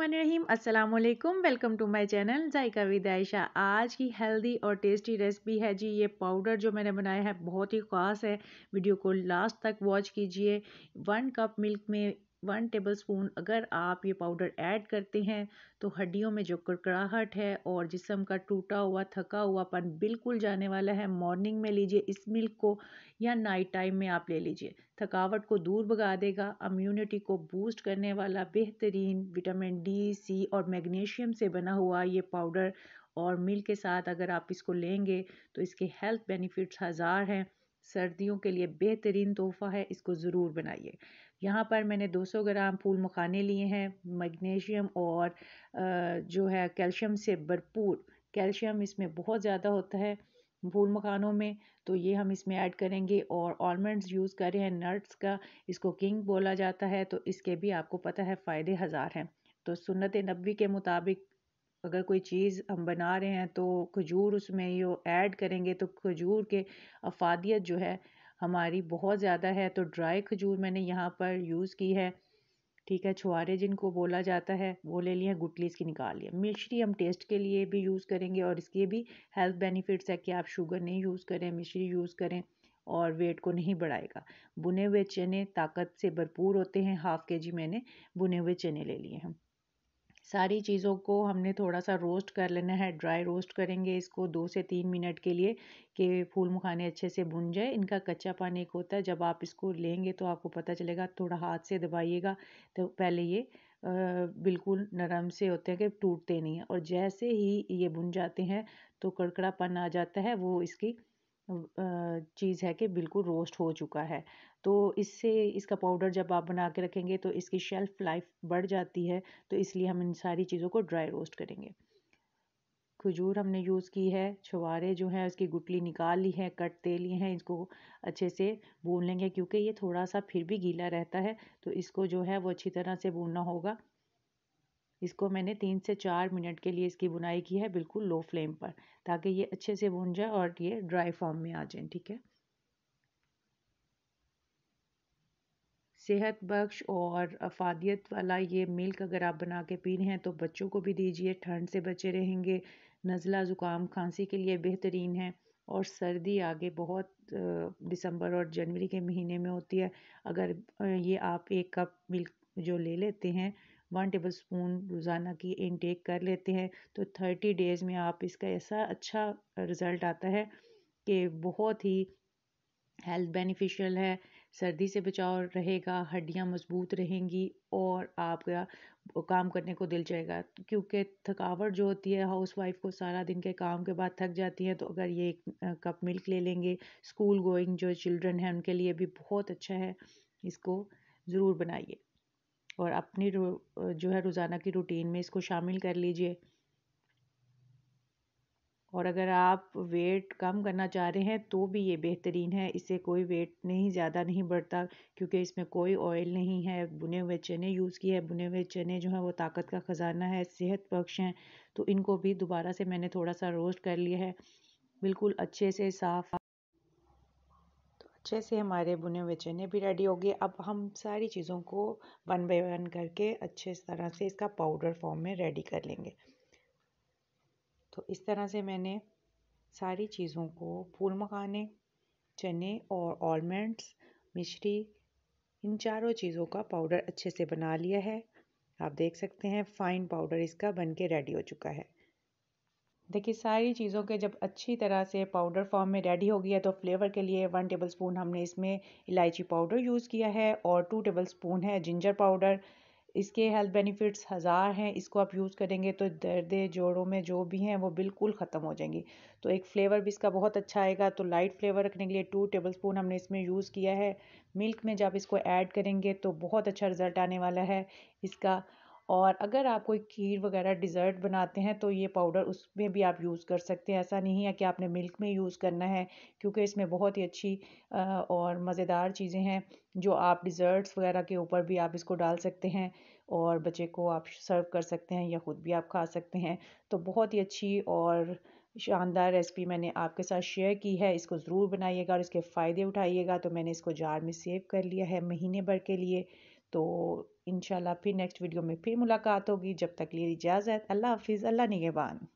रहीम अस्सलाम वालेकुम welcome to my channel Zaika विदाइशा आज की हेल्दी और टेस्टी रेसिपी है जी ये पाउडर जो मैंने बनाया है बहुत ही ख़ास है वीडियो को लास्ट तक वॉच कीजिए वन कप मिल्क में वन टेबल स्पून अगर आप ये पाउडर ऐड करते हैं तो हड्डियों में जो कड़कड़ाहट है और जिसम का टूटा हुआ थका हुआ पन बिल्कुल जाने वाला है मॉर्निंग में लीजिए इस मिल्क को या नाइट टाइम में आप ले लीजिए थकावट को दूर भगा देगा अम्यूनिटी को बूस्ट करने वाला बेहतरीन विटामिन डी सी और मैग्नीशियम से बना हुआ ये पाउडर और मिल्क के साथ अगर आप इसको लेंगे तो इसके हेल्थ बेनिफिट्स हज़ार हैं सर्दियों के लिए बेहतरीन तोहफ़ा है इसको ज़रूर बनाइए यहाँ पर मैंने 200 ग्राम फूल मखाने लिए हैं मैग्नीशियम और जो है कैल्शियम से भरपूर कैल्शियम इसमें बहुत ज़्यादा होता है फूल मखानों में तो ये हम इसमें ऐड करेंगे और ऑलमंड्स यूज़ कर रहे हैं नट्स का इसको किंग बोला जाता है तो इसके भी आपको पता है फ़ायदे हज़ार हैं तो सुनत नबी के मुताबिक अगर कोई चीज़ हम बना रहे हैं तो खजूर उसमें यो ऐड करेंगे तो खजूर के अफ़ादियत जो है हमारी बहुत ज़्यादा है तो ड्राई खजूर मैंने यहाँ पर यूज़ की है ठीक है छुआरे जिनको बोला जाता है वो ले लिए गुटली इसकी निकाल लिया मिश्री हम टेस्ट के लिए भी यूज़ करेंगे और इसके भी हेल्थ बेनिफिट्स है कि आप शुगर नहीं यूज़ करें मिश्री यूज़ करें और वेट को नहीं बढ़ाएगा बुने हुए चने ताकत से भरपूर होते हैं हाफ़ के जी मैंने बुने हुए चने ले लिए हैं सारी चीज़ों को हमने थोड़ा सा रोस्ट कर लेना है ड्राई रोस्ट करेंगे इसको दो से तीन मिनट के लिए कि फूल मखाने अच्छे से भुन जाए इनका कच्चा पानी एक होता है जब आप इसको लेंगे तो आपको पता चलेगा थोड़ा हाथ से दबाइएगा तो पहले ये बिल्कुल नरम से होते हैं कि टूटते नहीं हैं और जैसे ही ये भुन जाते हैं तो कड़कड़ापन आ जाता है वो इसकी चीज़ है कि बिल्कुल रोस्ट हो चुका है तो इससे इसका पाउडर जब आप बना के रखेंगे तो इसकी शेल्फ़ लाइफ बढ़ जाती है तो इसलिए हम इन सारी चीज़ों को ड्राई रोस्ट करेंगे खजूर हमने यूज़ की है छुहारे जो हैं उसकी गुटली निकाल ली है कट दे लिए हैं इसको अच्छे से भून लेंगे क्योंकि ये थोड़ा सा फिर भी गीला रहता है तो इसको जो है वो अच्छी तरह से भूनना होगा इसको मैंने तीन से चार मिनट के लिए इसकी बुनाई की है बिल्कुल लो फ्लेम पर ताकि ये अच्छे से भुन जाए और ये ड्राई फॉर्म में आ जाए ठीक है सेहत बख्श और अफादियत वाला ये मिल्क अगर आप बना के पी रहे हैं तो बच्चों को भी दीजिए ठंड से बचे रहेंगे नज़ला ज़ुकाम खांसी के लिए बेहतरीन है और सर्दी आगे बहुत दिसंबर और जनवरी के महीने में होती है अगर ये आप एक कप मिल्क जो ले लेते हैं वन टेबल स्पून रोज़ाना की इनटेक कर लेते हैं तो थर्टी डेज़ में आप इसका ऐसा अच्छा रिज़ल्ट आता है कि बहुत ही हेल्थ बेनिफिशियल है सर्दी से बचाव रहेगा हड्डियां मजबूत रहेंगी और आपका काम करने को दिल जाएगा क्योंकि थकावट जो होती है हाउस वाइफ को सारा दिन के काम के बाद थक जाती है तो अगर ये एक कप मिल्क ले लेंगे स्कूल गोइंग जो चिल्ड्रन हैं उनके लिए भी बहुत अच्छा है इसको ज़रूर बनाइए और अपनी जो है रोज़ाना की रूटीन में इसको शामिल कर लीजिए और अगर आप वेट कम करना चाह रहे हैं तो भी ये बेहतरीन है इससे कोई वेट नहीं ज़्यादा नहीं बढ़ता क्योंकि इसमें कोई ऑयल नहीं है बुने हुए चने यूज़ किए हैं बुने हुए चने जो हैं वो ताकत का ख़जाना है सेहत बख्श हैं तो इनको भी दोबारा से मैंने थोड़ा सा रोस्ट कर लिया है बिल्कुल अच्छे से साफ़ अच्छे से हमारे बुने हुए चने भी रेडी हो गए अब हम सारी चीज़ों को वन बाय वन करके अच्छे तरह से इसका पाउडर फॉर्म में रेडी कर लेंगे तो इस तरह से मैंने सारी चीज़ों को फूल मखाने चने और ऑलमंड्स मिश्री इन चारों चीज़ों का पाउडर अच्छे से बना लिया है आप देख सकते हैं फाइन पाउडर इसका बन के रेडी हो चुका है देखिए सारी चीज़ों के जब अच्छी तरह से पाउडर फॉर्म में रेडी हो गया तो फ्लेवर के लिए वन टेबलस्पून हमने इसमें इलायची पाउडर यूज़ किया है और टू टेबलस्पून है जिंजर पाउडर इसके हेल्थ बेनिफिट्स हज़ार हैं इसको आप यूज़ करेंगे तो दर्द जोड़ों में जो भी हैं वो बिल्कुल ख़त्म हो जाएंगी तो एक फ्लेवर भी इसका बहुत अच्छा आएगा तो लाइट फ्लेवर रखने के लिए टू स्पून हमने इसमें यूज़ किया है मिल्क में जब इसको ऐड करेंगे तो बहुत अच्छा रिज़ल्ट आने वाला है इसका और अगर आप कोई खीर वगैरह डिज़र्ट बनाते हैं तो ये पाउडर उसमें भी आप यूज़ कर सकते हैं ऐसा नहीं है कि आपने मिल्क में यूज़ करना है क्योंकि इसमें बहुत ही अच्छी और मज़ेदार चीज़ें हैं जो आप डिज़र्ट्स वगैरह के ऊपर भी आप इसको डाल सकते हैं और बच्चे को आप सर्व कर सकते हैं या ख़ुद भी आप खा सकते हैं तो बहुत ही अच्छी और शानदार रेसिपी मैंने आपके साथ शेयर की है इसको ज़रूर बनाइएगा और इसके फ़ायदे उठाइएगा तो मैंने इसको जार में सेव कर लिया है महीने भर के लिए तो इनशाला फिर नेक्स्ट वीडियो में फिर मुलाकात होगी जब तक लिए इजाज़त अल्लाह हाफिज़ अल्लाह निगेबान